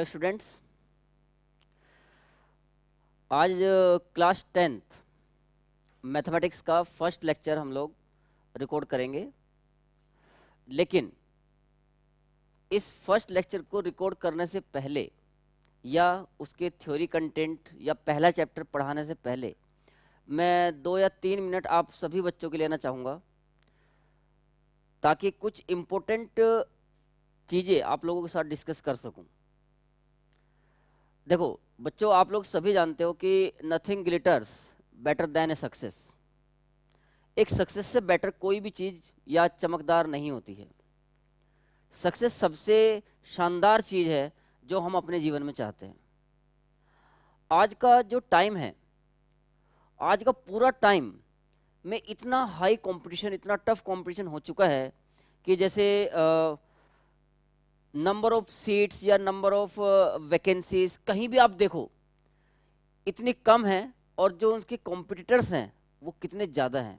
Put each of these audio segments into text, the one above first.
Hello students आज class tenth mathematics का first lecture हम लोग रिकॉर्ड करेंगे लेकिन इस फर्स्ट लेक्चर को रिकॉर्ड करने से पहले या उसके थ्योरी कंटेंट या पहला चैप्टर पढ़ाने से पहले मैं दो या तीन मिनट आप सभी बच्चों के लेना चाहूँगा ताकि कुछ इम्पोर्टेंट uh, चीज़ें आप लोगों के साथ डिस्कस कर सकूं देखो बच्चों आप लोग सभी जानते हो कि nothing glitters better than a success एक सक्सेस से बेटर कोई भी चीज़ या चमकदार नहीं होती है सक्सेस सबसे शानदार चीज़ है जो हम अपने जीवन में चाहते हैं आज का जो टाइम है आज का पूरा टाइम में इतना हाई कंपटीशन इतना टफ कंपटीशन हो चुका है कि जैसे आ, नंबर ऑफ सीट्स या नंबर ऑफ वैकेंसीज कहीं भी आप देखो इतनी कम है और जो उनके कॉम्पिटिटर्स हैं वो कितने ज़्यादा हैं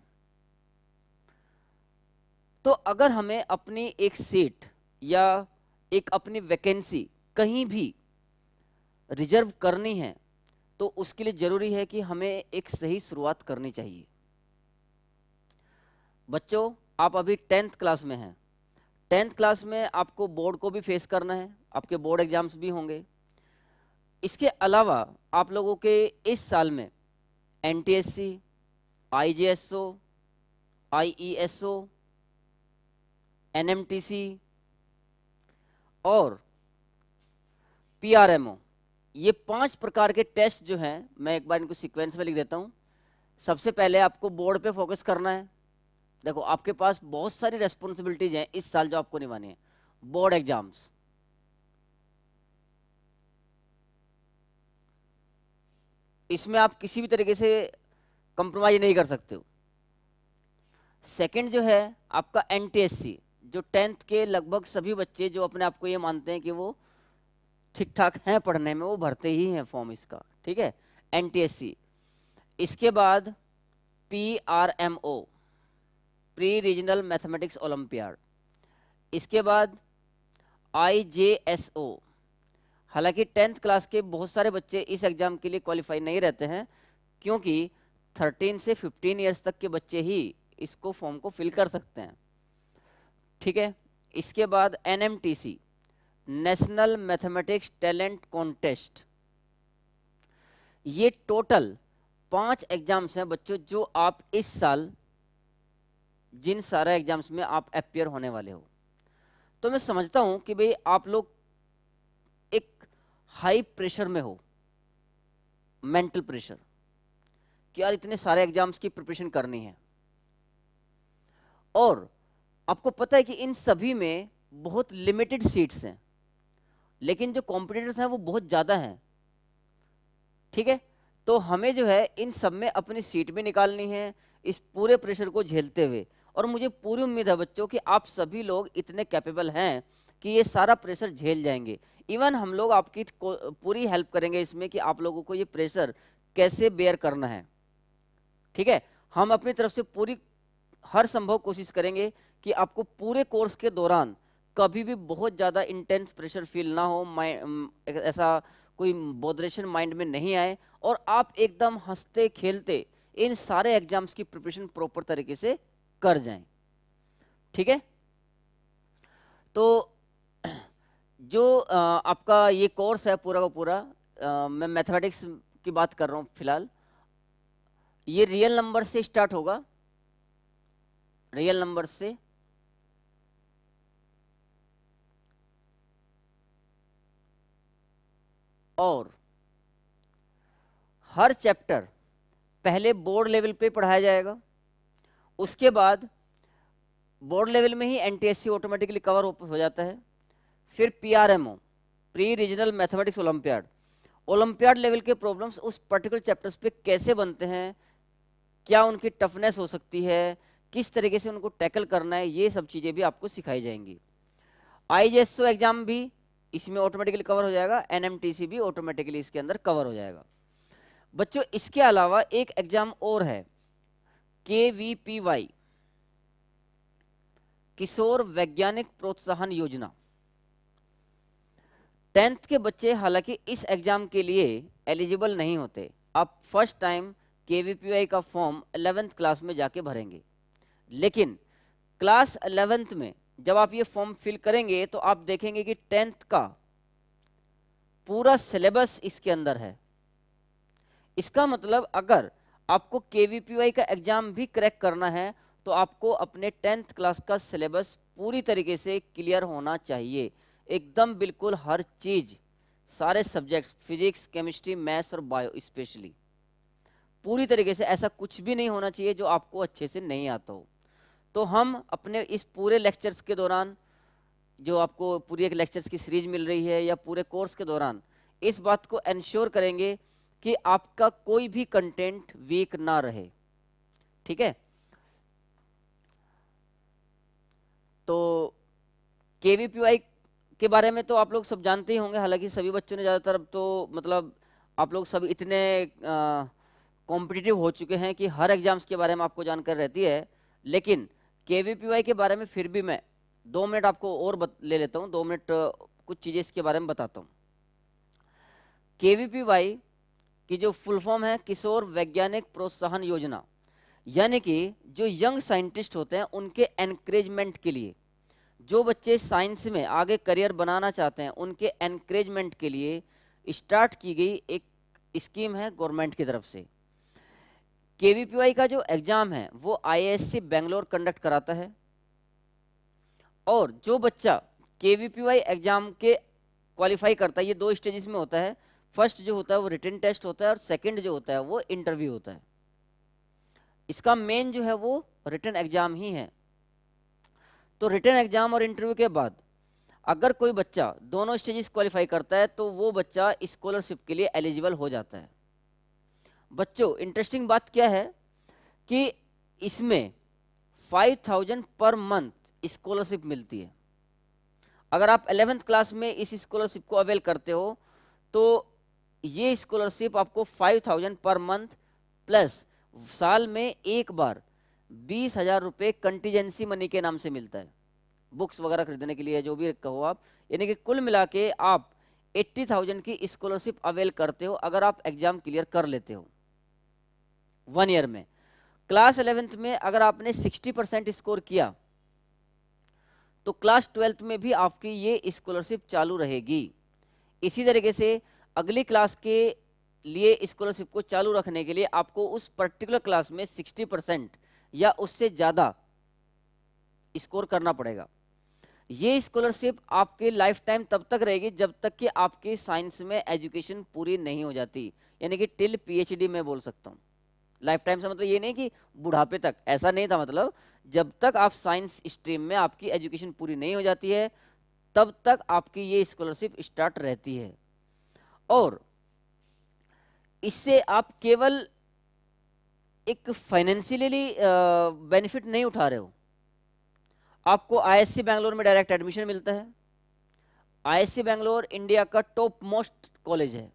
तो अगर हमें अपनी एक सीट या एक अपनी वैकेंसी कहीं भी रिजर्व करनी है तो उसके लिए ज़रूरी है कि हमें एक सही शुरुआत करनी चाहिए बच्चों आप अभी टेंथ क्लास में हैं टेंथ क्लास में आपको बोर्ड को भी फेस करना है आपके बोर्ड एग्जाम्स भी होंगे इसके अलावा आप लोगों के इस साल में N T S C I J S O I E S O N M T C और पी आर एम ओ ये पांच प्रकार के टेस्ट जो हैं मैं एक बार इनको सीक्वेंस में लिख देता हूँ सबसे पहले आपको बोर्ड पे फोकस करना है देखो आपके पास बहुत सारी रेस्पॉन्सिबिलिटीज हैं इस साल जो आपको निभानी है बोर्ड एग्जाम्स इसमें आप किसी भी तरीके से कंप्रोमाइज नहीं कर सकते हो सेकंड जो है आपका एनटीएससी जो टेंथ के लगभग सभी बच्चे जो अपने आप को ये मानते हैं कि वो ठीक ठाक हैं पढ़ने में वो भरते ही हैं फॉर्म इसका ठीक है एनटीएससी इसके बाद PRMO pre regional mathematics olympiad इसके बाद आई जे एस ओ हालांकि टेंथ क्लास के बहुत सारे बच्चे इस एग्ज़ाम के लिए क्वालिफाई नहीं रहते हैं क्योंकि थर्टीन से फिफ्टीन ईयर्स तक के बच्चे ही इसको फॉर्म को फिल कर सकते हैं ठीक है इसके बाद N national mathematics talent contest ये टोटल पांच एग्जाम्स हैं बच्चों जो आप इस साल जिन सारे एग्जाम्स में आप अपियर होने वाले हो तो मैं समझता हूँ कि भाई आप लोग एक हाई प्रेशर में हो मेंटल प्रेशर कि यार इतने सारे एग्जाम्स की प्रिपरेशन करनी है और आपको पता है कि इन सभी में बहुत लिमिटेड सीट्स हैं लेकिन जो कॉम्पिटिटर्स हैं वो बहुत ज़्यादा हैं ठीक है तो हमें जो है इन सब में अपनी सीट भी निकालनी है इस पूरे प्रेशर को झेलते हुए और मुझे पूरी उम्मीद है बच्चों कि आप सभी लोग इतने कैपेबल हैं कि ये सारा प्रेशर झेल जाएंगे इवन हम लोग आपकी पूरी हेल्प करेंगे इसमें कि आप लोगों को ये प्रेशर कैसे बेयर करना है ठीक है हम अपनी तरफ से पूरी हर संभव कोशिश करेंगे कि आपको पूरे कोर्स के दौरान कभी भी बहुत ज़्यादा इंटेंस प्रेशर फील ना हो um, ऐसा कोई बोद्रेशन माइंड में नहीं आए और आप एकदम हंसते खेलते इन सारे एग्जाम्स की प्रिपरेशन प्रॉपर तरीके से कर जाएं ठीक है तो जो आपका ये कोर्स है पूरा का पूरा मैं मैथमेटिक्स की बात कर रहा हूँ फिलहाल ये रियल नंबर से स्टार्ट होगा रियल नंबर से और हर चैप्टर पहले बोर्ड लेवल पे पढ़ाया जाएगा उसके बाद बोर्ड लेवल में ही एन ऑटोमेटिकली कवर हो जाता है फिर P pre regional mathematics olympiad olympiad level के प्रॉब्लम्स उस पर्टिकुलर चैप्टर्स पे कैसे बनते हैं क्या उनकी टफनेस हो सकती है किस तरीके से उनको टैकल करना है ये सब चीज़ें भी आपको सिखाई जाएंगी आई एग्जाम भी इसमें ऑटोमेटिकली कवर हो जाएगा एन भी ऑटोमेटिकली इसके अंदर कवर हो जाएगा बच्चों इसके अलावा एक एग्जाम और है के वी पी वाई किशोर वैज्ञानिक प्रोत्साहन योजना टेंथ के बच्चे हालांकि इस एग्जाम के लिए एलिजिबल नहीं होते आप first time K V P Y का फॉर्म अलेवेंथ क्लास में जाके भरेंगे लेकिन क्लास अलेवेंथ में जब आप ये फॉर्म फिल करेंगे तो आप देखेंगे कि टेंथ का पूरा सिलेबस इसके अंदर है इसका मतलब अगर आपको के का एग्ज़ाम भी क्रैक करना है तो आपको अपने टेंथ क्लास का सिलेबस पूरी तरीके से क्लियर होना चाहिए एकदम बिल्कुल हर चीज़ सारे सब्जेक्ट्स फिजिक्स केमिस्ट्री मैथ्स और बायो स्पेशली पूरी तरीके से ऐसा कुछ भी नहीं होना चाहिए जो आपको अच्छे से नहीं आता हो तो हम अपने इस पूरे लेक्चर्स के दौरान जो आपको पूरी एक लेक्चर्स की सीरीज मिल रही है या पूरे कोर्स के दौरान इस बात को इन्श्योर करेंगे कि आपका कोई भी कंटेंट वीक ना रहे ठीक है तो केवीपीवाई के बारे में तो आप लोग सब जानते ही होंगे हालांकि सभी बच्चों ने ज़्यादातर अब तो मतलब आप लोग सब इतने कॉम्पिटिटिव हो चुके हैं कि हर एग्जाम्स के बारे में आपको जानकारी रहती है लेकिन केवीपीवाई के बारे में फिर भी मैं दो मिनट आपको और बत, ले लेता हूँ दो मिनट कुछ चीज़ें इसके बारे में बताता हूँ के कि जो फुल फॉर्म है किशोर वैज्ञानिक प्रोत्साहन योजना यानी कि जो यंग साइंटिस्ट होते हैं उनके एनकरेजमेंट के लिए जो बच्चे साइंस में आगे करियर बनाना चाहते हैं उनके एनकरेजमेंट के लिए स्टार्ट की गई एक स्कीम है गवर्नमेंट की तरफ से के का जो एग्ज़ाम है वो आई बेंगलोर कंडक्ट कराता है और जो बच्चा के एग्ज़ाम के क्वालिफाई करता है ये दो स्टेजेस में होता है फर्स्ट जो होता है वो रिटर्न टेस्ट होता है और सेकेंड जो होता है वो इंटरव्यू होता है इसका मेन जो है वो रिटर्न एग्जाम ही है तो रिटर्न एग्जाम और इंटरव्यू के बाद अगर कोई बच्चा दोनों स्टेजेस क्वालिफाई करता है तो वो बच्चा स्कॉलरशिप के लिए एलिजिबल हो जाता है बच्चों इंटरेस्टिंग बात क्या है कि इसमें 5000 पर मंथ स्कॉलरशिप मिलती है अगर आप एलेवेंथ क्लास में इस स्कॉलरशिप को अवेल करते हो तो ये स्कॉलरशिप आपको five thousand per month plus साल में एक बार बीस हजार रुपये कंटीजेंसी मनी के नाम से मिलता है बुक्स वगैरह खरीदने के लिए जो भी कहो आप यानी कि कुल मिला के आप एट्टी थाउजेंड की स्कॉलरशिप अवेल करते हो अगर आप एग्जाम क्लियर कर लेते हो वन ईयर में क्लास इलेवेंथ में अगर आपने सिक्सटी परसेंट स्कोर किया तो क्लास ट्वेल्थ में भी आपकी ये स्कॉलरशिप चालू रहेगी इसी तरीके से अगली क्लास के लिए स्कॉलरशिप को चालू रखने के लिए आपको उस पर्टिकुलर क्लास में 60 परसेंट या उससे ज़्यादा स्कोर करना पड़ेगा ये स्कॉलरशिप आपके लाइफ टाइम तब तक रहेगी जब तक कि आपकी साइंस में एजुकेशन पूरी नहीं हो जाती यानी कि टिल पीएचडी में बोल सकता हूँ लाइफ टाइम से मतलब ये नहीं कि बुढ़ापे तक ऐसा नहीं था मतलब जब तक आप साइंस स्ट्रीम में आपकी एजुकेशन पूरी नहीं हो जाती है तब तक आपकी ये स्कॉलरशिप स्टार्ट रहती है और इससे आप केवल एक फाइनेंशियली बेनिफिट नहीं उठा रहे हो आपको आईएससी बैंगलोर में डायरेक्ट एडमिशन मिलता है आईएससी बैंगलोर इंडिया का टॉप मोस्ट कॉलेज है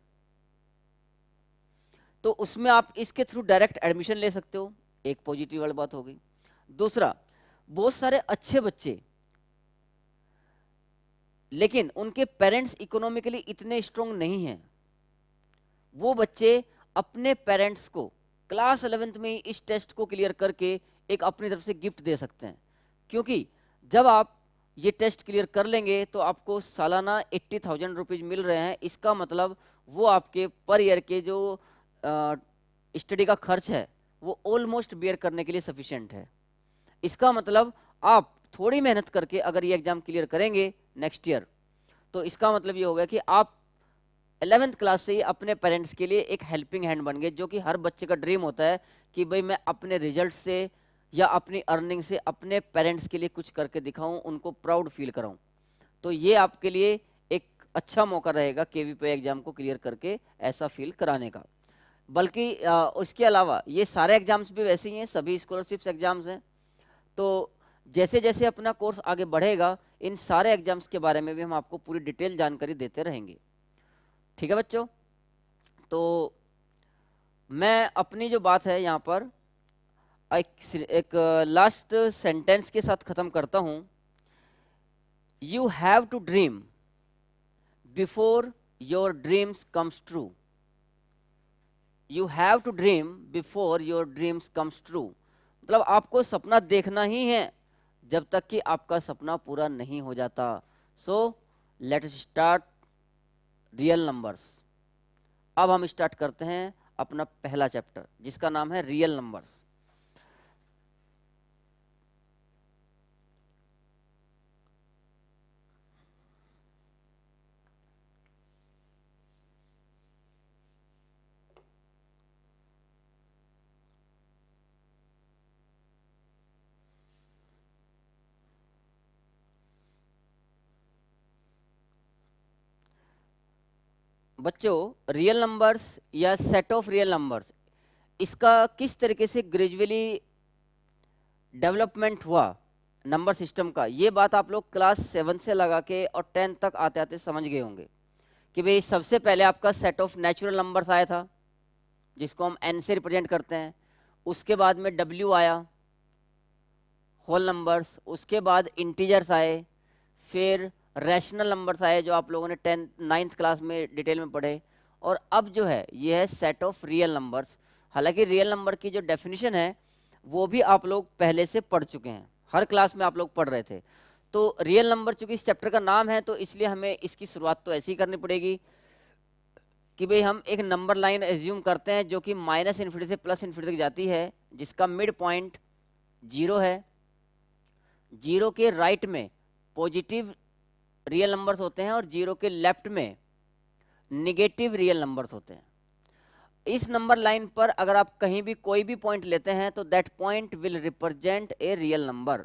तो उसमें आप इसके थ्रू डायरेक्ट एडमिशन ले सकते हो एक पॉजिटिव वाली बात हो गई दूसरा बहुत सारे अच्छे बच्चे लेकिन उनके पेरेंट्स इकोनॉमिकली इतने स्ट्रोंग नहीं हैं वो बच्चे अपने पेरेंट्स को क्लास अलेवेंथ में ही इस टेस्ट को क्लियर करके एक अपनी तरफ से गिफ्ट दे सकते हैं क्योंकि जब आप ये टेस्ट क्लियर कर लेंगे तो आपको सालाना एट्टी थाउजेंड रुपीज़ मिल रहे हैं इसका मतलब वो आपके पर ईयर के जो स्टडी का खर्च है वो ऑलमोस्ट बियर करने के लिए सफिशेंट है इसका मतलब आप थोड़ी मेहनत करके अगर ये एग्ज़ाम क्लियर करेंगे नेक्स्ट ईयर तो इसका मतलब ये हो गया कि आप एलेवेंथ क्लास से ही अपने पेरेंट्स के लिए एक हेल्पिंग हैंड बन गए जो कि हर बच्चे का ड्रीम होता है कि भाई मैं अपने रिजल्ट से या अपनी अर्निंग से अपने पेरेंट्स के लिए कुछ करके दिखाऊं उनको प्राउड फील कराऊं तो ये आपके लिए एक अच्छा मौका रहेगा के वी एग्ज़ाम को क्लियर करके ऐसा फील कराने का बल्कि उसके अलावा ये सारे एग्ज़ाम्स भी वैसे ही हैं सभी स्कॉलरशिप्स एग्ज़ाम्स हैं तो जैसे जैसे अपना कोर्स आगे बढ़ेगा इन सारे एग्जाम्स के बारे में भी हम आपको पूरी डिटेल जानकारी देते रहेंगे ठीक है बच्चों तो मैं अपनी जो बात है यहाँ पर एक, एक लास्ट uh, सेंटेंस के साथ ख़त्म करता हूँ you have to dream before your dreams comes true you have to dream before your dreams comes true मतलब आपको सपना देखना ही है जब तक कि आपका सपना पूरा नहीं हो जाता so let start real numbers अब हम स्टार्ट करते हैं अपना पहला चैप्टर जिसका नाम है रियल नंबर्स बच्चों रियल नंबर्स या सेट ऑफ रियल नंबर्स इसका किस तरीके से ग्रेजुअली डेवलपमेंट हुआ नंबर सिस्टम का ये बात आप लोग क्लास सेवन से लगा के और टेंथ तक आते आते समझ गए होंगे कि भाई सबसे पहले आपका सेट ऑफ नेचुरल नंबर्स आया था जिसको हम एन से रिप्रेजेंट करते हैं उसके बाद में डब्ल्यू आया होल नंबर्स उसके बाद इंटीजर्स आए फिर रैशनल नंबर्स आए जो आप लोगों ने टेंथ नाइन्थ क्लास में डिटेल में पढ़े और अब जो है ये है सेट ऑफ रियल नंबर्स हालांकि रियल नंबर की जो डेफिनेशन है वो भी आप लोग पहले से पढ़ चुके हैं हर क्लास में आप लोग पढ़ रहे थे तो रियल नंबर चूंकि इस चैप्टर का नाम है तो इसलिए हमें इसकी शुरुआत तो ऐसी करनी पड़ेगी कि भाई हम एक नंबर लाइन एज्यूम करते हैं जो कि माइनस इन्फिनिटी से प्लस इन्फिनिटी तक जाती है जिसका मिड पॉइंट जीरो है जीरो के राइट में पॉजिटिव रियल नंबर्स होते हैं और जीरो के लेफ्ट में निगेटिव रियल नंबर्स होते हैं इस नंबर लाइन पर अगर आप कहीं भी कोई भी पॉइंट लेते हैं तो that point will represent a real number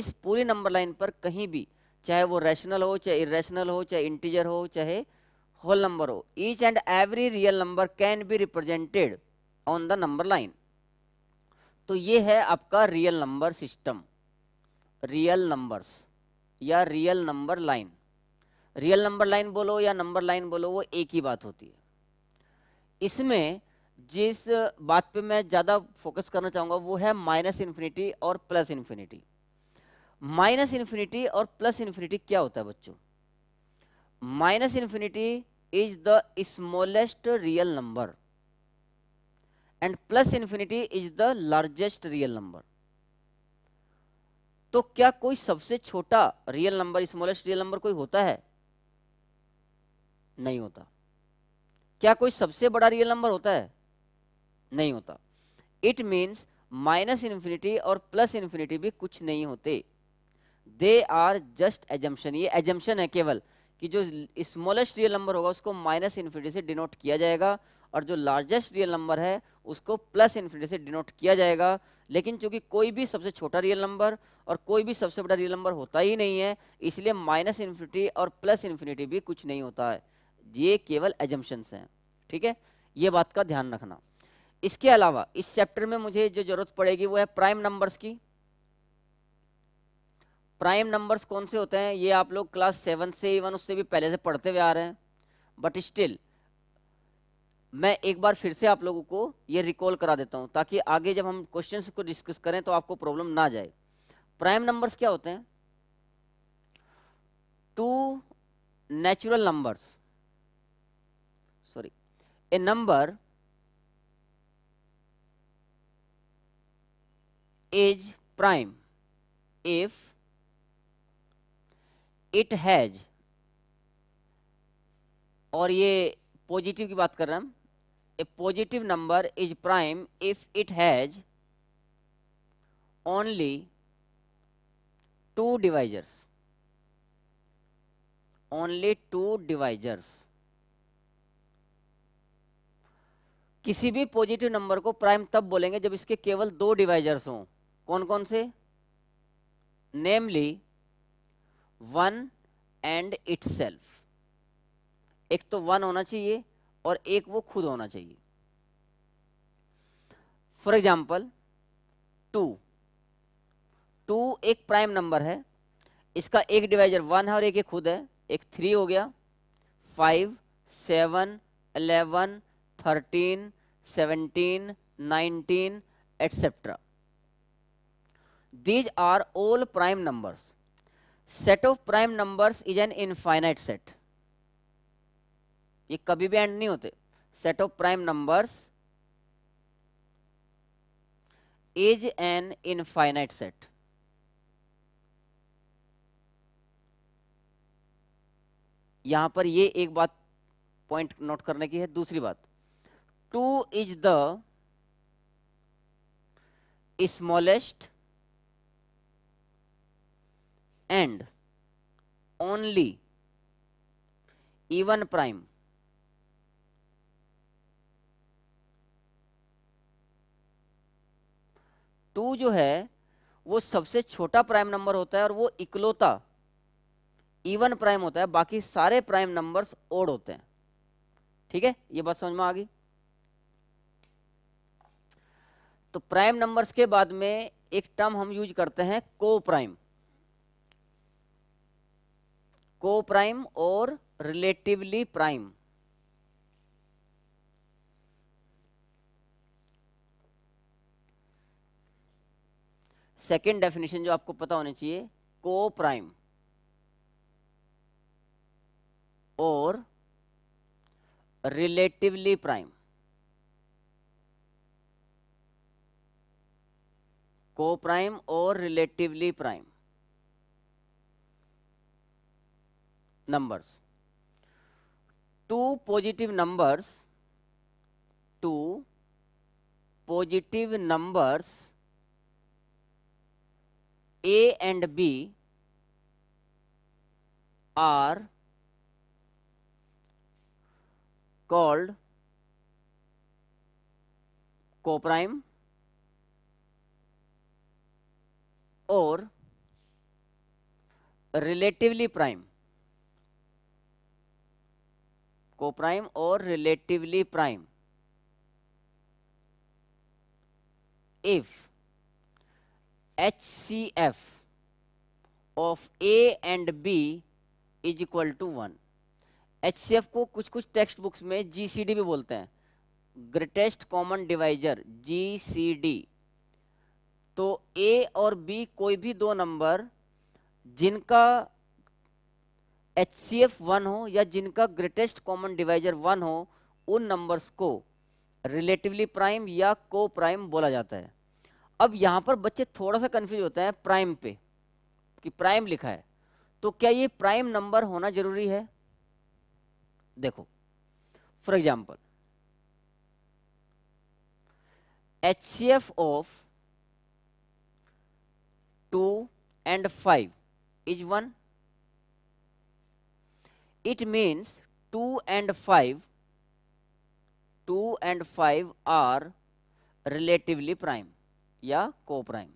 इस पूरी नंबर लाइन पर कहीं भी चाहे वो रैशनल हो चाहे इरेशनल हो चाहे इंटीजर हो चाहे होल नंबर हो each and every real number can be represented on the number line तो ये है आपका real number system real numbers या real number line real number line बोलो या नंबर लाइन बोलो वो एक ही बात होती है इसमें जिस बात पे मैं ज़्यादा फोकस करना चाहूँगा वो है माइनस इन्फिनिटी और प्लस इन्फिनिटी माइनस इन्फिनिटी और प्लस इन्फिनिटी क्या होता है बच्चों minus infinity is the smallest real number and plus infinity is the largest real number तो क्या कोई सबसे छोटा real number smallest real number कोई होता है नहीं होता क्या कोई सबसे बड़ा रियल नंबर होता है नहीं होता इट मीन्स माइनस इन्फिनिटी और प्लस इन्फिनिटी भी कुछ नहीं होते दे आर जस्ट एजम्पन ये एजम्पन है केवल कि जो स्मॉलेस्ट रियल नंबर होगा उसको माइनस इन्फिनिटी से डिनोट किया जाएगा और जो लार्जेस्ट रियल नंबर है उसको प्लस इन्फिनिटी से डिनोट किया जाएगा लेकिन चूंकि कोई भी सबसे छोटा रियल नंबर और कोई भी सबसे बड़ा रियल नंबर होता ही नहीं है इसलिए माइनस इन्फिनिटी और प्लस इन्फिनिटी भी कुछ नहीं होता है ये केवल एजम्पन्स हैं ठीक है ये बात का ध्यान रखना इसके अलावा इस चैप्टर में मुझे जो जरूरत पड़ेगी वो है प्राइम नंबर्स की प्राइम नंबर्स कौन से होते हैं ये आप लोग क्लास सेवन से इवन उससे भी पहले से पढ़ते हुए आ रहे हैं बट स्टिल मैं एक बार फिर से आप लोगों को ये रिकॉल करा देता हूँ ताकि आगे जब हम क्वेश्चंस को डिस्कस करें तो आपको प्रॉब्लम ना जाए प्राइम नंबर्स क्या होते हैं two natural numbers sorry a number is prime if it has और ये पॉजिटिव की बात कर रहे हैं हम a positive number is prime if it has only two divisors only two divisors किसी भी पॉजिटिव नंबर को प्राइम तब बोलेंगे जब इसके केवल दो डिवाइजर्स हों कौन कौन से नेमली वन एंड इट्स एक तो वन होना चाहिए और एक वो खुद होना चाहिए फॉर एग्जाम्पल टू टू एक प्राइम नंबर है इसका एक डिवाइजर वन है और एक एक खुद है एक थ्री हो गया five seven eleven thirteen seventeen nineteen etcetera these are all prime number set of prime number is an infinite set ये कभी भी एंड नहीं होते set of prime numbers is an infinite set यहां पर ये एक बात पॉइंट नोट करने की है दूसरी बात two is the smallest and only even prime two जो है वो सबसे छोटा प्राइम नंबर होता है और वो इकलौता इवन प्राइम होता है बाकी सारे प्राइम नंबर्स ओड होते हैं ठीक है ये बात समझ में आ गई तो प्राइम नंबर्स के बाद में एक टर्म हम यूज करते हैं को प्राइम को प्राइम और रिलेटिवली प्राइम सेकेंड डेफिनेशन जो आपको पता होनी चाहिए को प्राइम और रिलेटिवली प्राइम को प्राइम और relatively prime numbers two positive numbers two positive numbers A and B are called coprime or relatively prime coprime or relatively prime if HCF of A and B is equal to one H को कुछ कुछ text books में जी भी बोलते हैं greatest common divisor जी तो ए और B कोई भी दो नंबर जिनका एच सी एफ वन हो या जिनका ग्रेटेस्ट कॉमन डिवाइजर वन हो उन नंबर्स को रिलेटिवली प्राइम या को प्राइम बोला जाता है अब यहां पर बच्चे थोड़ा सा कंफ्यूज होते हैं प्राइम पे कि प्राइम लिखा है तो क्या ये प्राइम नंबर होना जरूरी है देखो for example H C F of two and five is one it means two and five two and five are relatively prime या प्राइम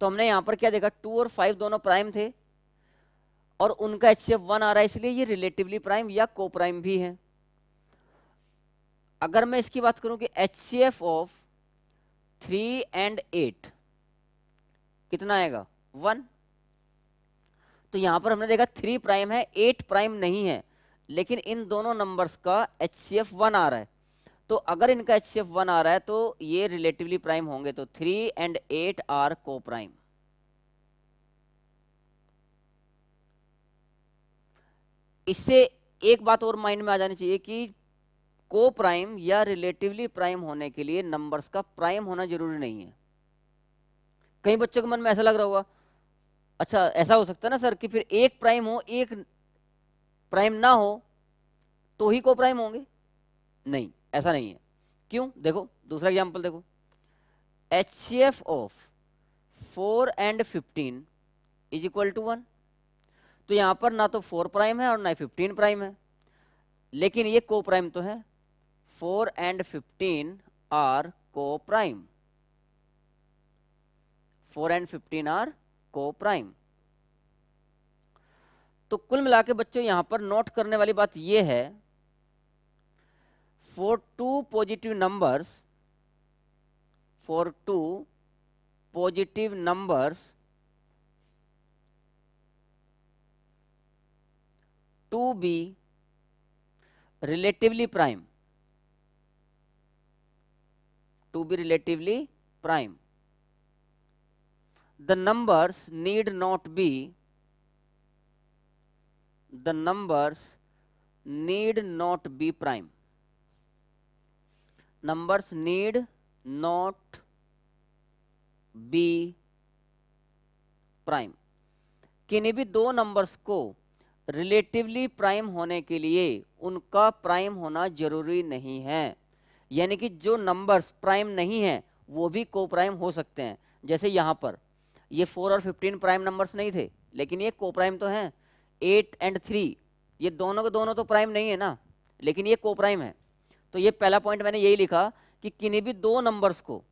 तो हमने यहां पर क्या देखा टू और फाइव दोनों प्राइम थे और उनका एच सी एफ वन आ रहा है इसलिए ये रिलेटिवली प्राइम या को प्राइम भी है अगर मैं इसकी बात करूं कि H C F of three and eight कितना आएगा वन तो यहां पर हमने देखा थ्री प्राइम है एट प्राइम नहीं है लेकिन इन दोनों नंबर्स का एच सी एफ वन आ रहा है तो अगर इनका एच सी एफ वन आ रहा है तो ये रिलेटिवली प्राइम होंगे तो three and eight are coprime इससे एक बात और माइंड में आ जानी चाहिए कि को प्राइम या रिलेटिवली प्राइम होने के लिए नंबर्स का प्राइम होना जरूरी नहीं है कई बच्चों के मन में ऐसा लग रहा होगा अच्छा ऐसा हो सकता है ना सर कि फिर एक प्राइम हो एक प्राइम ना हो तो ही को प्राइम होंगे नहीं ऐसा नहीं है क्यों देखो दूसरा एग्जाम्पल देखो H C F of four and fifteen is equal to one तो यहाँ पर ना तो फोर प्राइम है और ना फिफ्टीन प्राइम है लेकिन ये को प्राइम तो है four and fifteen are coprime four and fifteen are coprime तो कुल मिला के बच्चों यहां पर नोट करने वाली बात यह है for two positive numbers, for two positive numbers, to be relatively prime, to be relatively prime. The numbers need not be, the numbers need not be prime. numbers need not be prime किन्हीं भी दो numbers को relatively prime होने के लिए उनका prime होना जरूरी नहीं है यानी कि जो नंबर्स प्राइम नहीं है वो भी को प्राइम हो सकते हैं जैसे यहाँ पर ये फोर और फिफ्टीन प्राइम नंबर्स नहीं थे लेकिन ये को प्राइम तो हैं एट एंड थ्री ये दोनों के दोनों तो प्राइम नहीं है ना लेकिन ये को प्राइम है तो ये पहला पॉइंट मैंने यही लिखा कि किन्हीं भी दो नंबर्स को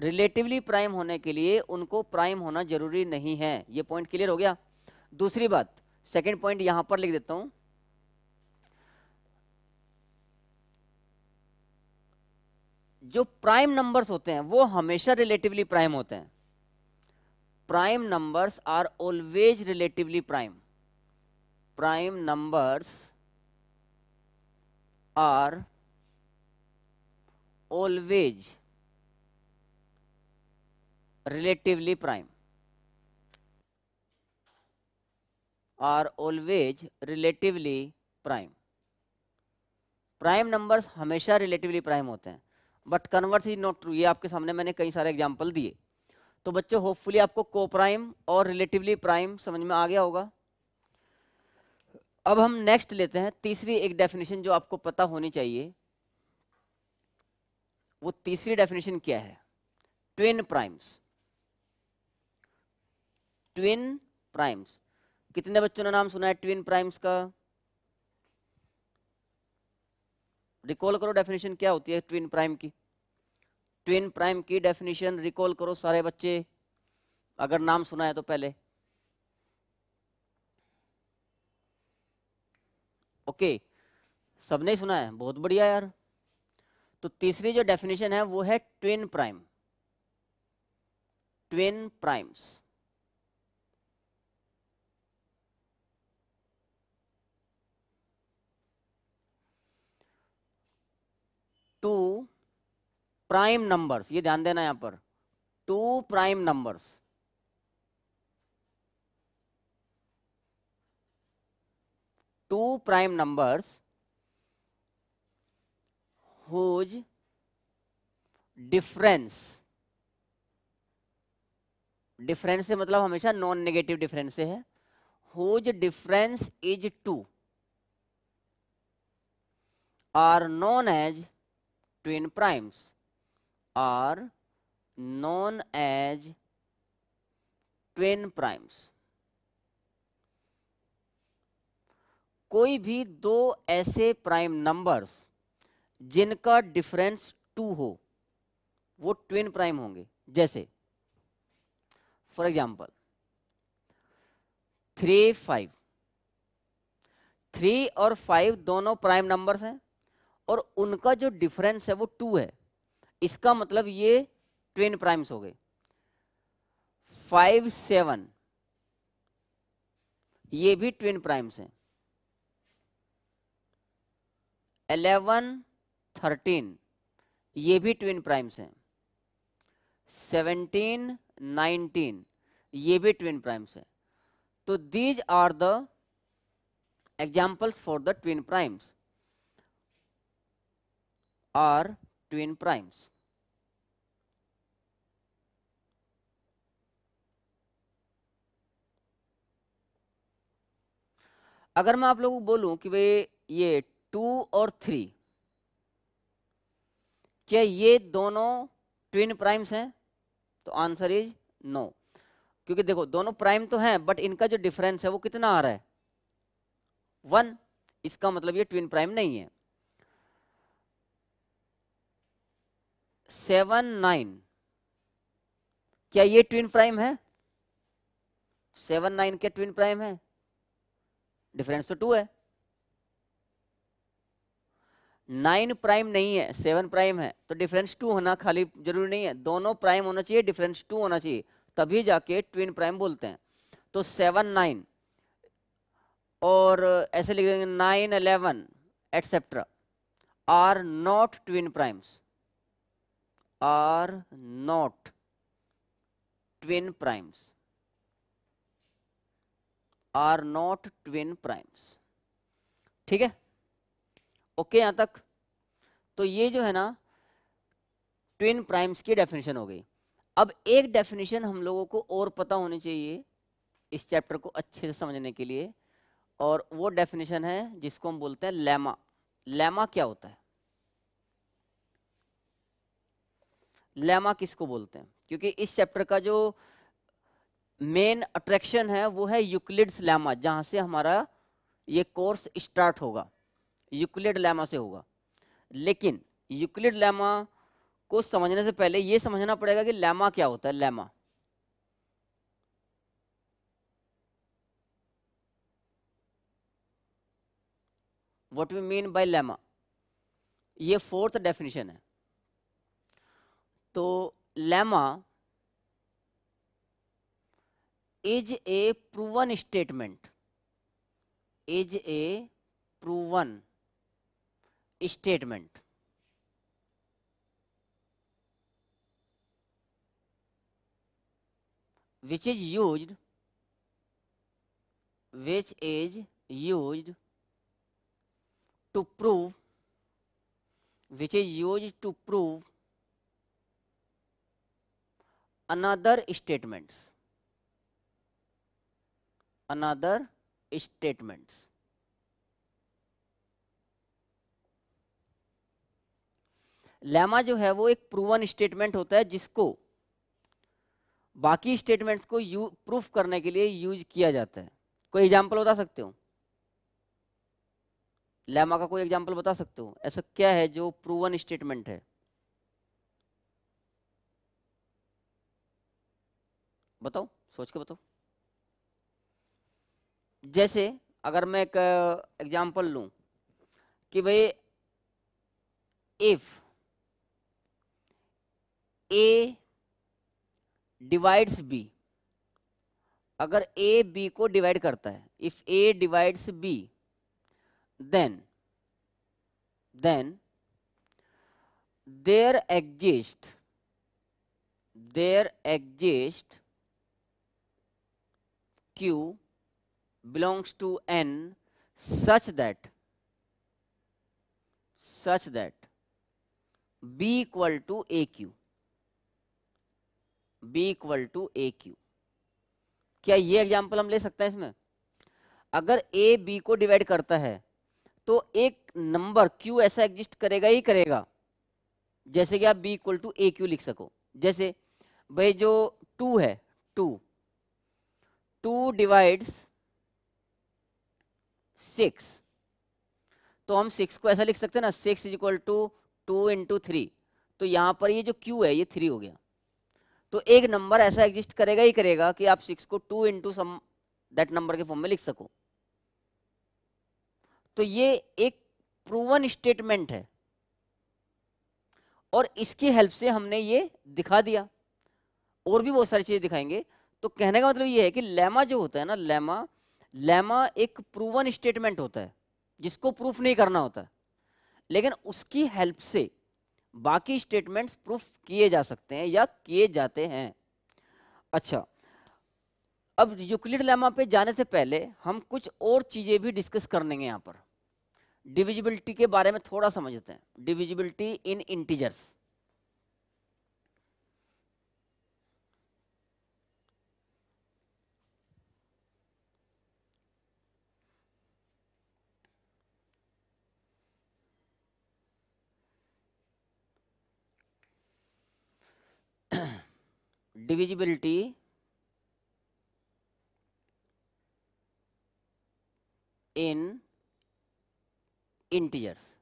रिलेटिवली प्राइम होने के लिए उनको प्राइम होना जरूरी नहीं है ये पॉइंट क्लियर हो गया दूसरी बात सेकेंड पॉइंट यहां पर लिख देता हूं जो प्राइम नंबर्स होते हैं वो हमेशा रिलेटिवली प्राइम होते हैं prime numbers are always relatively prime prime numbers are always relatively prime are always relatively prime prime numbers हमेशा रिलेटिवली प्राइम होते हैं but converse is not true ये आपके सामने मैंने कई सारे एग्जाम्पल दिए तो बच्चों होपफुली आपको को प्राइम और रिलेटिवली प्राइम समझ में आ गया होगा अब हम नेक्स्ट लेते हैं तीसरी एक डेफिनेशन जो आपको पता होनी चाहिए वो तीसरी डेफिनेशन क्या है ट्विन प्राइम्स ट्विन प्राइम्स कितने बच्चों ने नाम सुना है ट्विन प्राइम्स का रिकॉल करो डेफिनेशन क्या होती है ट्विन प्राइम की ट्विन प्राइम की डेफिनेशन रिकॉल करो सारे बच्चे अगर नाम सुना है तो पहले ओके सबने सुना है बहुत बढ़िया यार तो तीसरी जो डेफिनेशन है वो है twin prime twin primes two prime numbers ये ध्यान देना यहां पर two prime numbers two prime numbers whose difference difference से मतलब हमेशा नॉन नेगेटिव डिफरेंस से है whose difference is two are known as twin primes are known as twin primes कोई भी दो ऐसे प्राइम नंबर्स जिनका डिफरेंस टू हो वो ट्विन प्राइम होंगे जैसे for example three five three और फाइव दोनों प्राइम नंबर्स हैं और उनका जो डिफरेंस है वो टू है इसका मतलब ये ट्विन प्राइम्स हो गए फाइव सेवन ये भी ट्विन प्राइम्स हैं एलेवन थर्टीन ये भी ट्विन प्राइम्स हैं सेवनटीन नाइनटीन ये भी ट्विन प्राइम्स हैं तो these are the examples for the twin primes are twin primes अगर मैं आप लोगों को बोलूं कि भाई ये टू और थ्री क्या ये दोनों ट्विन प्राइम्स हैं तो आंसर इज नो क्योंकि देखो दोनों प्राइम तो हैं बट इनका जो डिफरेंस है वो कितना आ रहा है वन इसका मतलब ये ट्विन प्राइम नहीं है सेवन नाइन क्या ये ट्विन प्राइम है सेवन नाइन क्या ट्विन प्राइम है डिफरेंस तो टू है नाइन प्राइम नहीं है सेवन प्राइम है तो डिफरेंस टू होना खाली जरूरी नहीं है दोनों प्राइम होना चाहिए डिफरेंस टू होना चाहिए तभी जाके ट्विन प्राइम बोलते हैं तो सेवन नाइन और ऐसे लिख देंगे nine eleven etcetera are not twin primes are not twin primes are not twin primes ठीक है ओके यहां तक तो ये जो है ना ट्विन प्राइम्स की डेफिनेशन हो गई अब एक डेफिनेशन हम लोगों को और पता होनी चाहिए इस चैप्टर को अच्छे से समझने के लिए और वो डेफिनेशन है जिसको हम बोलते हैं लेमा लेमा क्या होता है लेमा किसको बोलते हैं क्योंकि इस चैप्टर का जो मेन अट्रैक्शन है वो है यूक्लिड्स लेमा जहां से हमारा ये कोर्स स्टार्ट होगा यूक्लिड लैमा से होगा लेकिन यूक्लिड लैमा को समझने से पहले यह समझना पड़ेगा कि लैमा क्या होता है lemma what we mean by lemma ये फोर्थ डेफिनेशन है तो lemma is a proven statement is a proven statement. which is used which is used to prove which is used to prove another statements another statements lemma जो है वो एक proven statement होता है जिसको बाकी स्टेटमेंट्स को यू प्रूफ करने के लिए यूज किया जाता है कोई एग्जाम्पल बता सकते हो लेमा का कोई एग्जाम्पल बता सकते हो ऐसा क्या है जो प्रूवन स्टेटमेंट है बताओ सोच के बताओ जैसे अगर मैं एक एग्जाम्पल लूं कि भाई इफ़ ए डिवाइड्स बी अगर ए बी को डिवाइड करता है if A divides B then then there exist there exist belongs belongs to n such that such that b equal to aq B equal to A Q क्या ये example हम ले सकते हैं इसमें अगर ए बी को डिवाइड करता है तो एक नंबर क्यू ऐसा एग्जिस्ट करेगा ही करेगा जैसे कि आप B equal to A Q लिख सको जैसे भाई जो टू है टू टू डिवाइड्स सिक्स तो हम सिक्स को ऐसा लिख सकते हैं ना six is equal to two into three तो यहां पर ये जो क्यू है ये थ्री हो गया तो एक नंबर ऐसा एग्जिस्ट करेगा ही करेगा कि आप सिक्स को two into some that number के फॉर्म में लिख सको तो ये एक प्रूवन स्टेटमेंट है और इसकी हेल्प से हमने ये दिखा दिया और भी बहुत सारी चीज़ें दिखाएंगे तो कहने का मतलब ये है कि लेमा जो होता है ना लेमा लेमा एक प्रूवन स्टेटमेंट होता है जिसको प्रूफ नहीं करना होता लेकिन उसकी हेल्प से बाकी स्टेटमेंट्स प्रूफ किए जा सकते हैं या किए जाते हैं अच्छा अब यूक्लिड लेमा पे जाने से पहले हम कुछ और चीज़ें भी डिस्कस कर लेंगे यहाँ पर डिविजिबिलिटी के बारे में थोड़ा समझते हैं divisibility in integers divisibility in integers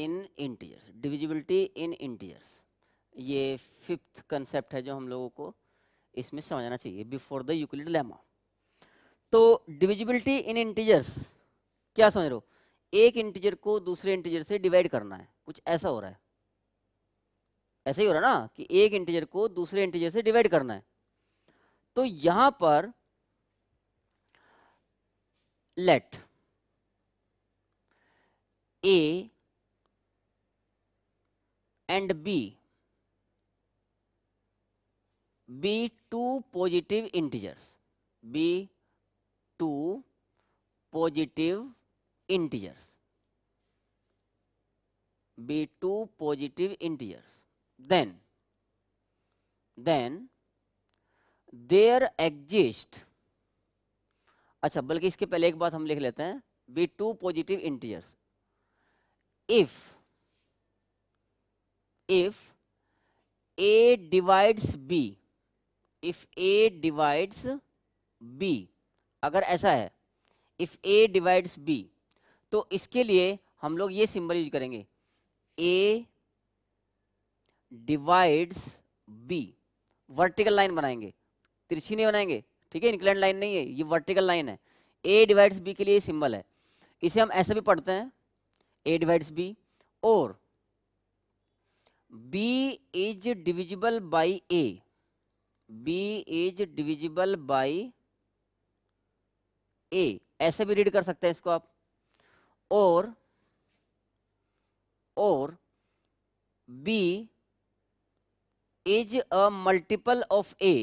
in integers divisibility in integers ये फिफ्थ कंसेप्ट है जो हम लोगों को इसमें समझना चाहिए बिफोर द यूक्लिड लेमा तो डिविजिबिलिटी इन इंटीजर्स क्या समझ रहे हो एक इंटीजर को दूसरे इंटीजर से डिवाइड करना है कुछ ऐसा हो रहा है ऐसे ही हो रहा है ना कि एक इंटीजर को दूसरे इंटीजर से डिवाइड करना है तो यहां पर let A and B be two positive integers be two positive integers be two positive integers then then there exist अच्छा बल्कि इसके पहले एक बात हम लिख लेते हैं be two positive integers if if A divides B if A divides B अगर ऐसा है इफ ए डिवाइड्स बी तो इसके लिए हम लोग ये सिंबल यूज करेंगे A divides B vertical line बनाएंगे तिरछी नहीं बनाएंगे ठीक है इंक्लाइन लाइन नहीं है ये वर्टिकल लाइन है ए डिवाइड्स बी के लिए सिंबल है इसे हम ऐसे भी पढ़ते हैं ए डिवाइड्स बी और B is divisible by A B is divisible by A ऐसे भी रीड कर सकते हैं इसको आप और और B is a multiple of A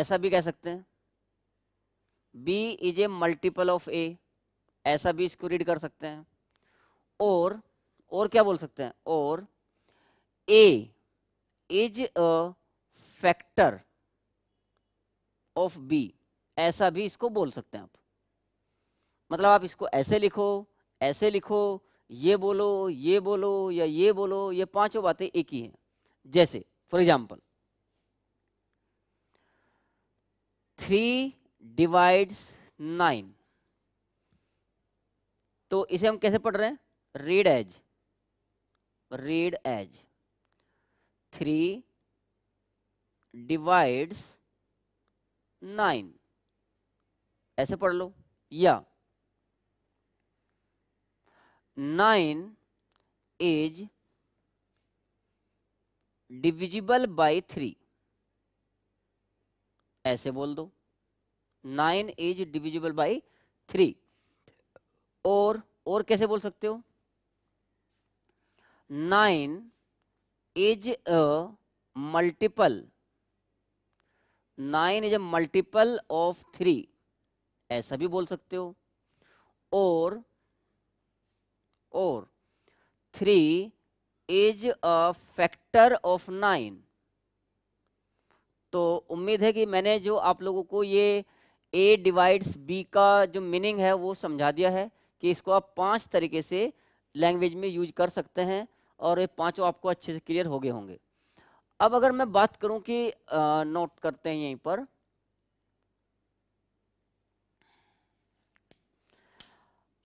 ऐसा भी कह सकते हैं B is a multiple of A ऐसा भी इसको रीड कर सकते हैं और और क्या बोल सकते हैं और A is a factor of B ऐसा भी इसको बोल सकते हैं आप मतलब आप इसको ऐसे लिखो ऐसे लिखो ये बोलो ये बोलो या ये बोलो ये पांचों बातें एक ही हैं जैसे For example, 3 डिवाइड्स 9 तो इसे हम कैसे पढ़ रहे हैं read as read as three divides nine ऐसे पढ़ लो या nine is divisible by three ऐसे बोल दो nine is divisible by three और और कैसे बोल सकते हो nine is a multiple nine is a multiple of three ऐसा भी बोल सकते हो और और three is a factor of nine तो उम्मीद है कि मैंने जो आप लोगों को ये ए डिवाइड्स बी का जो मीनिंग है वो समझा दिया है कि इसको आप पांच तरीके से लैंग्वेज में यूज कर सकते हैं और ये पांचों आपको अच्छे से क्लियर हो गए होंगे अब अगर मैं बात करूं कि नोट करते हैं यहीं पर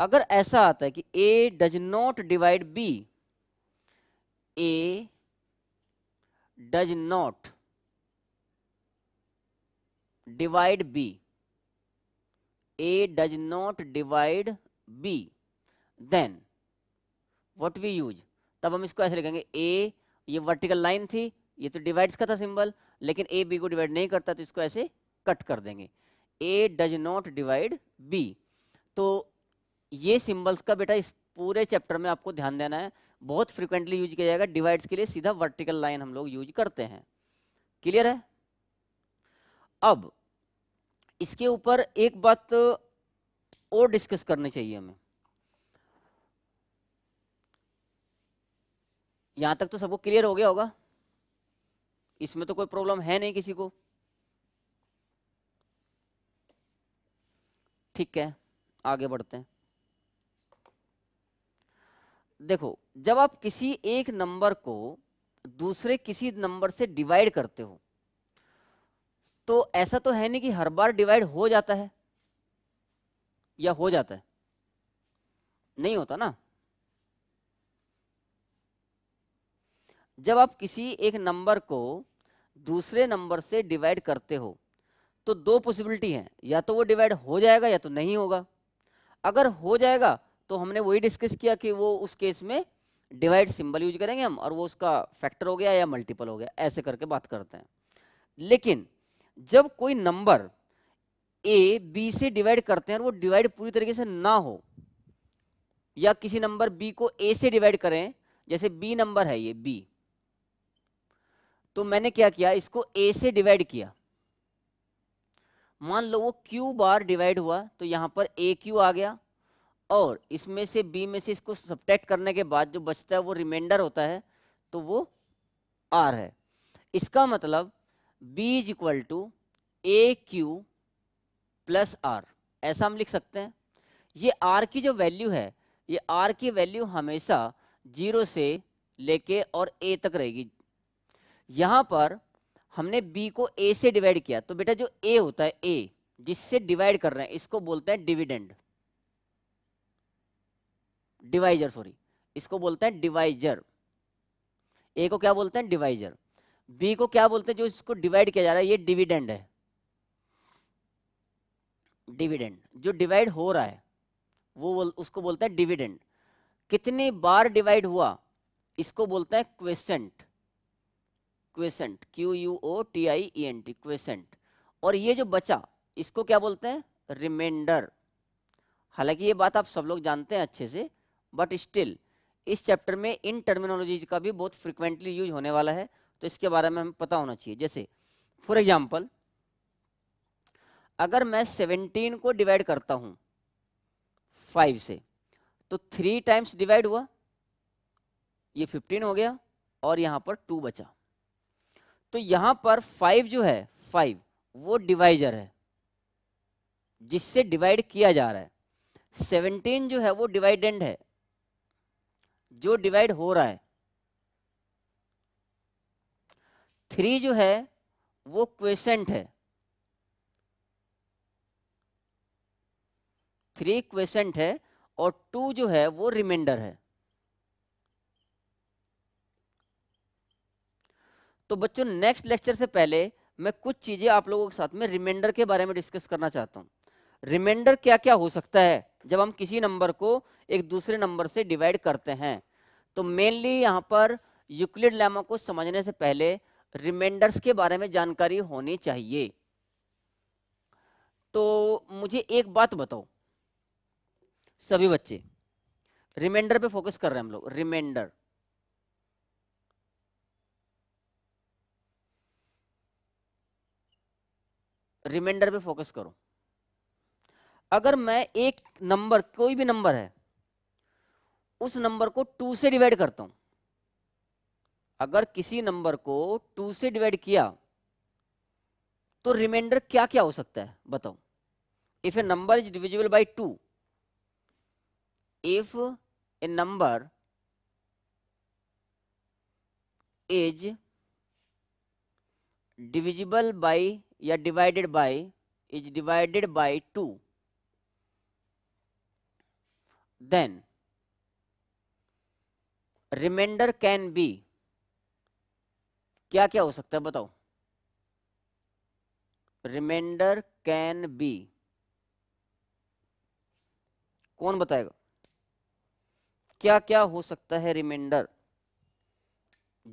अगर ऐसा आता है कि A does not divide B A does not divide B A does not divide B then what we use तब हम इसको ऐसे लिखेंगे ए ये वर्टिकल लाइन थी ये तो डिवाइड्स का था सिंबल लेकिन ए बी को डिवाइड नहीं करता तो इसको ऐसे कट कर देंगे A does not divide B तो ये सिंबल्स का बेटा इस पूरे चैप्टर में आपको ध्यान देना है बहुत फ्रिक्वेंटली यूज किया जाएगा डिवाइड्स के लिए सीधा वर्टिकल लाइन हम लोग यूज करते हैं क्लियर है अब इसके ऊपर एक बात और डिस्कस करनी चाहिए हमें यहां तक तो सबको क्लियर हो गया होगा इसमें तो कोई प्रॉब्लम है नहीं किसी को ठीक है आगे बढ़ते हैं देखो जब आप किसी एक नंबर को दूसरे किसी नंबर से डिवाइड करते हो तो ऐसा तो है नहीं कि हर बार डिवाइड हो जाता है या हो जाता है नहीं होता ना जब आप किसी एक नंबर को दूसरे नंबर से डिवाइड करते हो तो दो पॉसिबिलिटी हैं या तो वो डिवाइड हो जाएगा या तो नहीं होगा अगर हो जाएगा तो हमने वही डिस्कस किया कि वो उस केस में डिवाइड सिंबल यूज करेंगे हम और वो उसका फैक्टर हो गया या मल्टीपल हो गया ऐसे करके बात करते हैं लेकिन जब कोई नंबर ए बी से डिवाइड करते हैं और वो डिवाइड पूरी तरीके से ना हो या किसी नंबर बी को ए से डिवाइड करें जैसे बी नंबर है ये बी तो मैंने क्या किया इसको ए से डिवाइड किया मान लो वो क्यू बार डिवाइड हुआ तो यहां पर ए क्यू आ गया और इसमें से बी में से इसको सब्टैक्ट करने के बाद जो बचता है वो रिमाइंडर होता है तो वो आर है इसका मतलब B is equal to A Q plus R ऐसा हम लिख सकते हैं ये आर की जो वैल्यू है ये आर की वैल्यू हमेशा जीरो से लेके और ए तक रहेगी यहाँ पर हमने बी को ए से डिवाइड किया तो बेटा जो ए होता है ए जिससे डिवाइड कर रहे हैं इसको बोलते हैं डिविडेंड डिवाइजर सॉरी इसको बोलते हैं डिवाइजर ए को क्या बोलते हैं डिवाइजर बी को क्या बोलते हैं जो इसको डिवाइड किया जा रहा है ये डिविडेंड है डिविडेंड जो डिवाइड हो रहा है वो बोल, उसको बोलते हैं डिविडेंड कितनी बार डिवाइड हुआ इसको बोलते हैं quotient quotient Q U O T I E N T quotient और ये जो बचा इसको क्या बोलते हैं रिमाइंडर हालांकि ये बात आप सब लोग जानते हैं अच्छे से बट स्टिल इस चैप्टर में इन टर्मिनोलॉजीज का भी बहुत फ्रिक्वेंटली यूज होने वाला है तो इसके बारे में हमें पता होना चाहिए जैसे फॉर एग्जाम्पल अगर मैं सेवनटीन को डिवाइड करता हूं फाइव से तो थ्री टाइम्स डिवाइड हुआ ये फिफ्टीन हो गया और यहां पर टू बचा तो यहां पर फाइव जो है फाइव वो डिवाइजर है जिससे डिवाइड किया जा रहा है सेवनटीन जो है वो डिवाइडेंड है जो डिवाइड हो रहा है थ्री जो है वो क्वेशेंट है थ्री क्वेशेंट है और टू जो है वो रिमाइंडर है तो बच्चों नेक्स्ट लेक्चर से पहले मैं कुछ चीजें आप लोगों के साथ में रिमाइंडर के बारे में डिस्कस करना चाहता हूं रिमाइंडर क्या क्या हो सकता है जब हम किसी नंबर को एक दूसरे नंबर से डिवाइड करते हैं तो मेनली यहाँ पर यूक्लिड लैमा को समझने से पहले रिमाइंडर्स के बारे में जानकारी होनी चाहिए तो मुझे एक बात बताओ सभी बच्चे रिमाइंडर पे फोकस कर रहे हैं हम लोग रिमाइंडर रिमाइंडर पे फोकस करो अगर मैं एक नंबर कोई भी नंबर है उस नंबर को टू से डिवाइड करता हूं अगर किसी नंबर को टू से डिवाइड किया तो रिमाइंडर क्या क्या हो सकता है बताओ if a number is divisible by two if a number is divisible by या divided by is divided by two then remainder can be क्या क्या हो सकता है बताओ रिमाइंडर कैन बी कौन बताएगा क्या क्या हो सकता है रिमाइंडर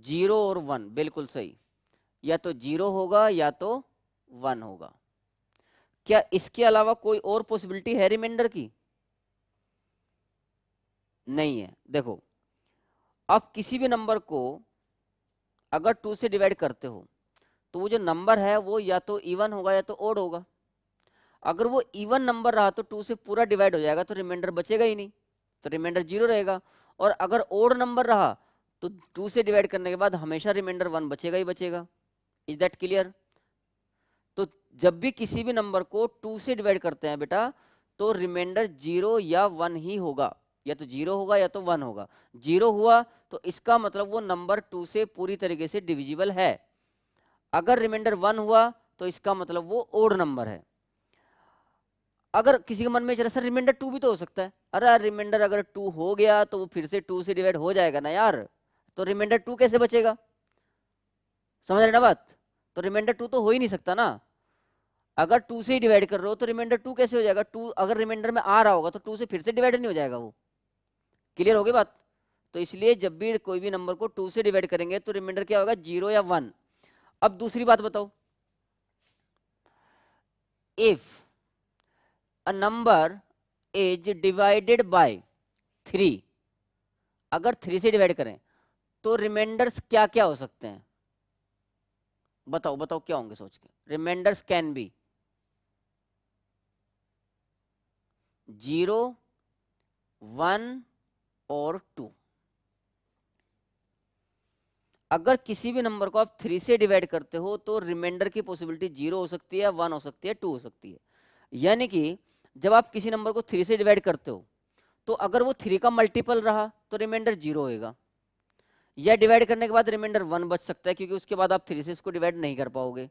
जीरो और वन बिल्कुल सही या तो जीरो होगा या तो वन होगा क्या इसके अलावा कोई और पॉसिबिलिटी है रिमाइंडर की नहीं है देखो अब किसी भी नंबर को अगर टू से डिवाइड करते हो तो वो जो नंबर है वो या तो इवन होगा या तो ओड होगा अगर वो इवन नंबर रहा तो टू से पूरा डिवाइड हो जाएगा तो रिमाइंडर बचेगा ही नहीं तो रिमाइंडर जीरो रहेगा और अगर ओड नंबर रहा तो टू से डिवाइड करने के बाद हमेशा रिमाइंडर वन बचेगा ही बचेगा इज दैट क्लियर तो जब भी किसी भी नंबर को टू से डिवाइड करते हैं बेटा तो रिमाइंडर जीरो या वन ही होगा या तो जीरो होगा या तो वन होगा जीरो हुआ तो इसका मतलब वो नंबर टू से पूरी तरीके से डिविजिबल है अगर रिमाइंडर वन हुआ तो इसका मतलब वो ओड नंबर है अगर किसी के मन में चला सर रिमाइंडर टू भी तो हो सकता है अरे रिमाइंडर अगर टू हो गया तो वो फिर से टू से डिवाइड हो जाएगा ना यार तो रिमाइंडर टू कैसे बचेगा समझ रहे ना बात तो रिमाइंडर टू तो हो ही नहीं सकता ना अगर टू से ही डिवाइड कर रहे हो तो रिमाइंडर टू कैसे हो जाएगा टू अगर रिमाइंडर में आ रहा होगा तो टू से फिर से डिवाइड नहीं हो जाएगा वो क्लियर होगी बात तो इसलिए जब भी कोई भी नंबर को टू से डिवाइड करेंगे तो रिमाइंडर क्या होगा जीरो या वन अब दूसरी बात बताओ if a number is divided by three अगर थ्री से डिवाइड करें तो रिमाइंडर्स क्या क्या हो सकते हैं बताओ बताओ क्या होंगे सोच के remainders can be zero one और टू अगर किसी भी नंबर को आप थ्री से डिवाइड करते हो तो रिमाइंडर की पॉसिबिलिटी जीरो हो सकती है वन हो सकती है टू हो सकती है यानी कि जब आप किसी नंबर को थ्री से डिवाइड करते हो तो अगर वो थ्री का मल्टीपल रहा तो रिमाइंडर जीरो होएगा या डिवाइड करने के बाद रिमाइंडर वन बच सकता है क्योंकि उसके बाद आप थ्री से इसको डिवाइड नहीं कर पाओगे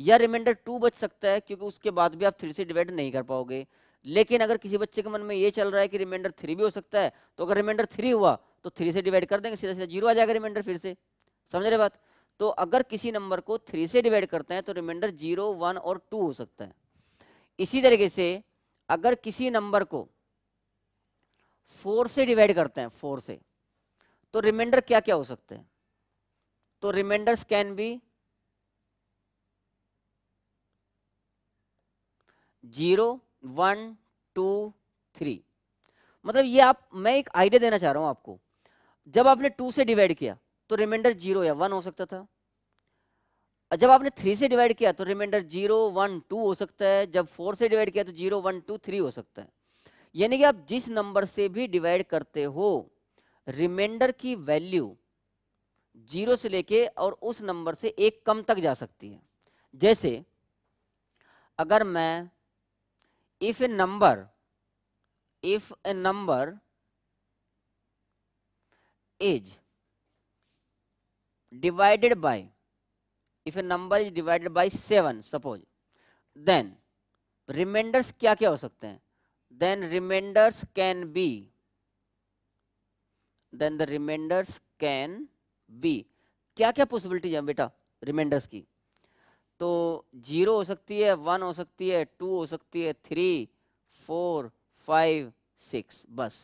या रिमाइंडर टू बच सकता है क्योंकि उसके बाद भी आप थ्री से डिवाइड नहीं कर पाओगे लेकिन अगर किसी बच्चे के मन में ये चल रहा है कि रिमाइंडर थ्री भी हो सकता है तो अगर रिमाइंडर थ्री हुआ तो थ्री से डिवाइड कर देंगे सीधा सीधा जीरो आ जाएगा रिमाइंडर फिर से समझ रहे बात तो अगर किसी नंबर को थ्री से डिवाइड करते हैं तो रिमाइंडर जीरो वन और टू हो सकता है इसी तरीके से अगर किसी नंबर को फोर से डिवाइड करते हैं फोर से तो रिमाइंडर क्या क्या हो सकते हैं तो remainders can be zero one two three मतलब ये आप मैं एक आइडिया देना चाह रहा हूँ आपको जब आपने टू से डिवाइड किया तो रिमाइंडर जीरो या वन हो सकता था जब आपने थ्री से डिवाइड किया तो रिमाइंडर जीरो वन टू हो सकता है जब फोर से डिवाइड किया तो जीरो वन टू थ्री हो सकता है यानी कि आप जिस नंबर से भी डिवाइड करते हो रिमाइंडर की वैल्यू जीरो से लेके और उस नंबर से एक कम तक जा सकती है जैसे अगर मैं if a number if a number is divided by if a number is divided by 7 suppose then remainders क्या क्या हो सकते हैं then remainders can be then the remainders can be क्या क्या पॉसिबिलिटीज है बेटा रिमाइंडर्स की तो जीरो हो सकती है वन हो सकती है टू हो सकती है थ्री फोर फाइव सिक्स बस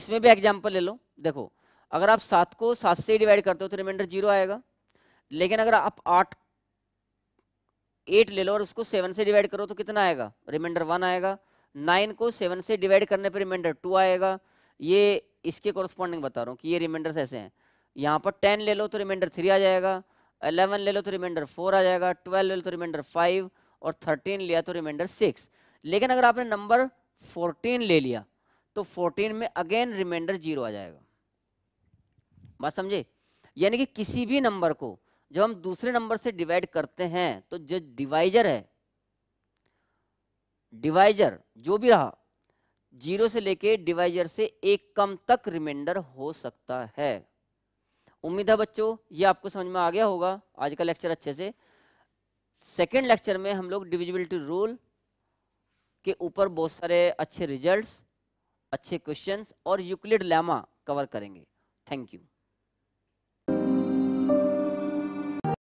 इसमें भी एग्जाम्पल ले लो देखो अगर आप सात को सात से डिवाइड करते हो तो रिमाइंडर जीरो आएगा लेकिन अगर आप आठ एट ले लो और उसको सेवन से डिवाइड करो तो कितना आएगा रिमाइंडर वन आएगा नाइन को सेवन से डिवाइड करने पर रिमाइंडर टू आएगा ये इसके कॉरस्पॉन्डिंग बता रहा हूँ कि ये रिमाइंडर्स ऐसे हैं यहाँ पर टेन ले लो तो रिमाइंडर थ्री आ जाएगा 11 ले लो तो रिमाइंडर 4 आ जाएगा 12 ले लो तो रिमाइंडर 5 और 13 लिया तो रिमाइंडर 6 लेकिन अगर आपने नंबर 14 ले लिया तो 14 में अगेन रिमाइंडर जीरो आ जाएगा बात समझे यानी कि किसी भी नंबर को जब हम दूसरे नंबर से डिवाइड करते हैं तो जो डिवाइजर है डिवाइजर जो भी रहा जीरो से लेके डिवाइजर से एक कम तक रिमाइंडर हो सकता है उम्मीद है बच्चों ये आपको समझ में आ गया होगा आज का लेक्चर अच्छे से सेकेंड लेक्चर में हम लोग डिविजिबिलिटी रूल के ऊपर बहुत सारे अच्छे रिजल्ट्स अच्छे क्वेश्चंस और यूक्लिड लैमा कवर करेंगे थैंक यू